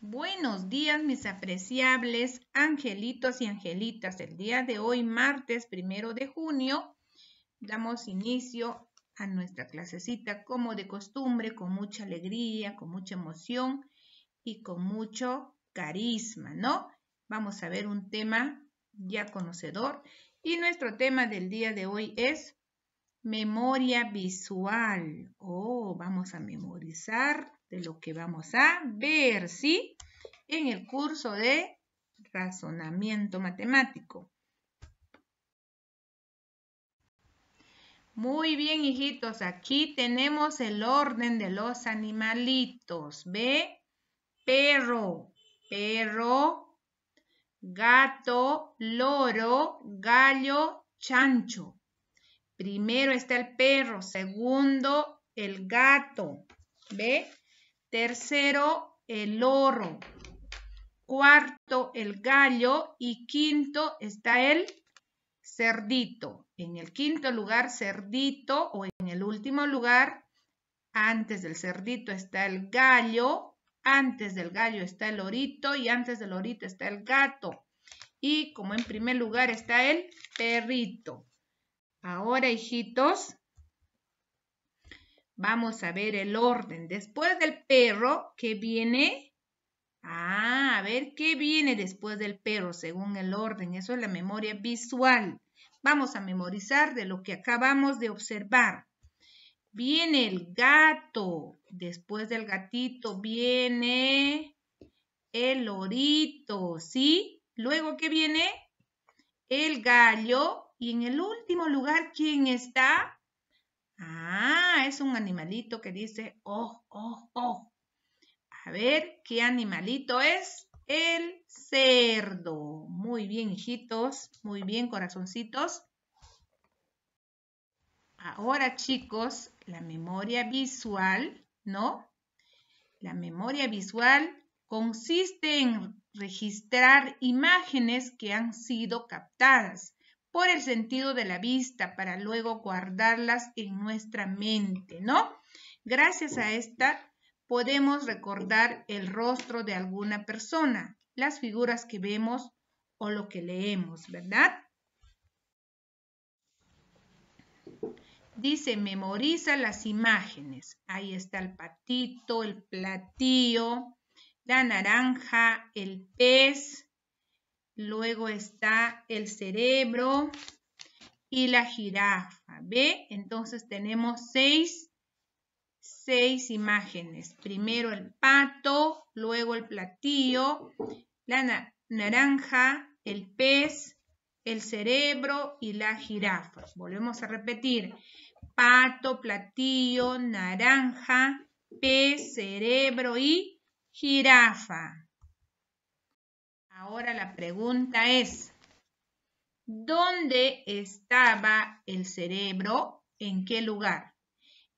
Buenos días, mis apreciables angelitos y angelitas. El día de hoy, martes primero de junio, damos inicio a nuestra clasecita como de costumbre, con mucha alegría, con mucha emoción y con mucho carisma, ¿no? Vamos a ver un tema ya conocedor y nuestro tema del día de hoy es Memoria visual. Oh, vamos a memorizar de lo que vamos a ver, ¿sí? En el curso de razonamiento matemático. Muy bien, hijitos. Aquí tenemos el orden de los animalitos. ¿Ve? Perro, perro, gato, loro, gallo, chancho. Primero está el perro, segundo el gato, ¿ve? Tercero el loro, cuarto el gallo y quinto está el cerdito. En el quinto lugar cerdito o en el último lugar antes del cerdito está el gallo, antes del gallo está el orito y antes del orito está el gato. Y como en primer lugar está el perrito. Ahora, hijitos, vamos a ver el orden. Después del perro, ¿qué viene? Ah, a ver qué viene después del perro según el orden. Eso es la memoria visual. Vamos a memorizar de lo que acabamos de observar. Viene el gato. Después del gatito viene el lorito, ¿sí? Luego, ¿qué viene? El gallo, y en el último lugar, ¿quién está? Ah, es un animalito que dice oh, oh, oh. A ver, ¿qué animalito es? El cerdo. Muy bien, hijitos. Muy bien, corazoncitos. Ahora, chicos, la memoria visual, ¿no? La memoria visual consiste en registrar imágenes que han sido captadas por el sentido de la vista para luego guardarlas en nuestra mente, ¿no? Gracias a esta podemos recordar el rostro de alguna persona, las figuras que vemos o lo que leemos, ¿verdad? Dice, memoriza las imágenes. Ahí está el patito, el platillo, la naranja, el pez, Luego está el cerebro y la jirafa. ¿Ve? Entonces tenemos seis, imágenes. Primero el pato, luego el platillo, la naranja, el pez, el cerebro y la jirafa. Volvemos a repetir. Pato, platillo, naranja, pez, cerebro y jirafa. Ahora la pregunta es, ¿dónde estaba el cerebro? ¿En qué lugar?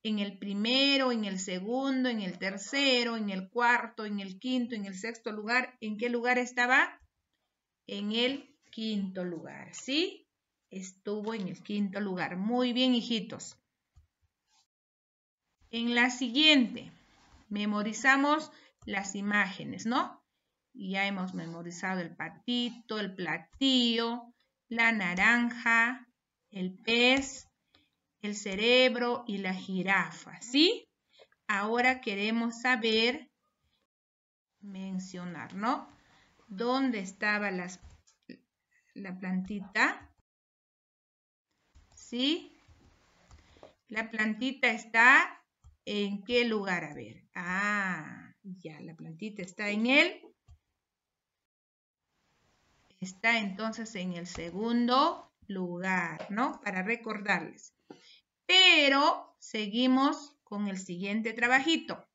¿En el primero, en el segundo, en el tercero, en el cuarto, en el quinto, en el sexto lugar? ¿En qué lugar estaba? En el quinto lugar, ¿sí? Estuvo en el quinto lugar. Muy bien, hijitos. En la siguiente, memorizamos las imágenes, ¿no? ya hemos memorizado el patito, el platillo, la naranja, el pez, el cerebro y la jirafa, ¿sí? Ahora queremos saber, mencionar, ¿no? ¿Dónde estaba la plantita? ¿Sí? La plantita está en qué lugar, a ver. Ah, ya, la plantita está en el está entonces en el segundo lugar, ¿no? Para recordarles. Pero seguimos con el siguiente trabajito.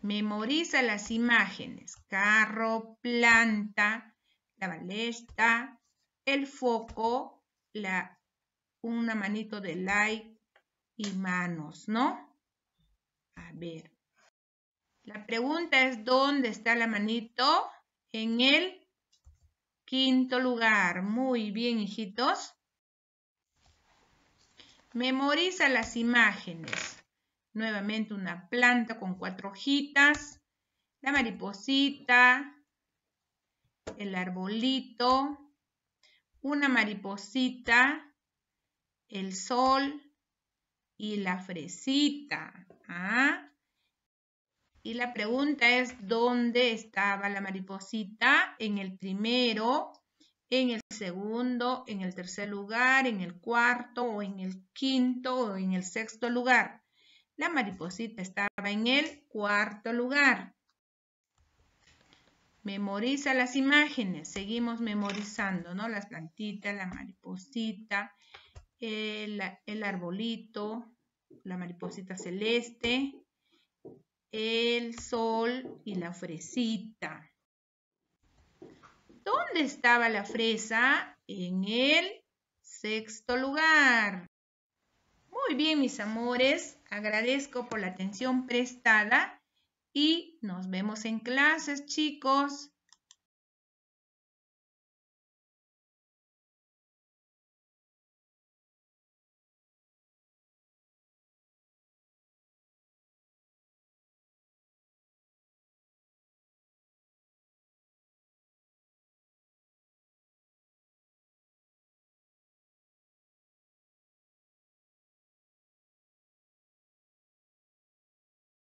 Memoriza las imágenes. Carro, planta, la balesta, el foco, la, una manito de like y manos, ¿no? A ver. La pregunta es, ¿dónde está la manito? en el quinto lugar. Muy bien, hijitos. Memoriza las imágenes. Nuevamente una planta con cuatro hojitas, la mariposita, el arbolito, una mariposita, el sol y la fresita. ¿Ah? Y la pregunta es, ¿dónde estaba la mariposita? En el primero, en el segundo, en el tercer lugar, en el cuarto, o en el quinto, o en el sexto lugar. La mariposita estaba en el cuarto lugar. Memoriza las imágenes. Seguimos memorizando, ¿no? Las plantitas, la mariposita, eh, el, arbolito, la mariposita celeste, el sol y la fresita. ¿Dónde estaba la fresa? En el sexto lugar. Muy bien, mis amores. Agradezco por la atención prestada y nos vemos en clases, chicos.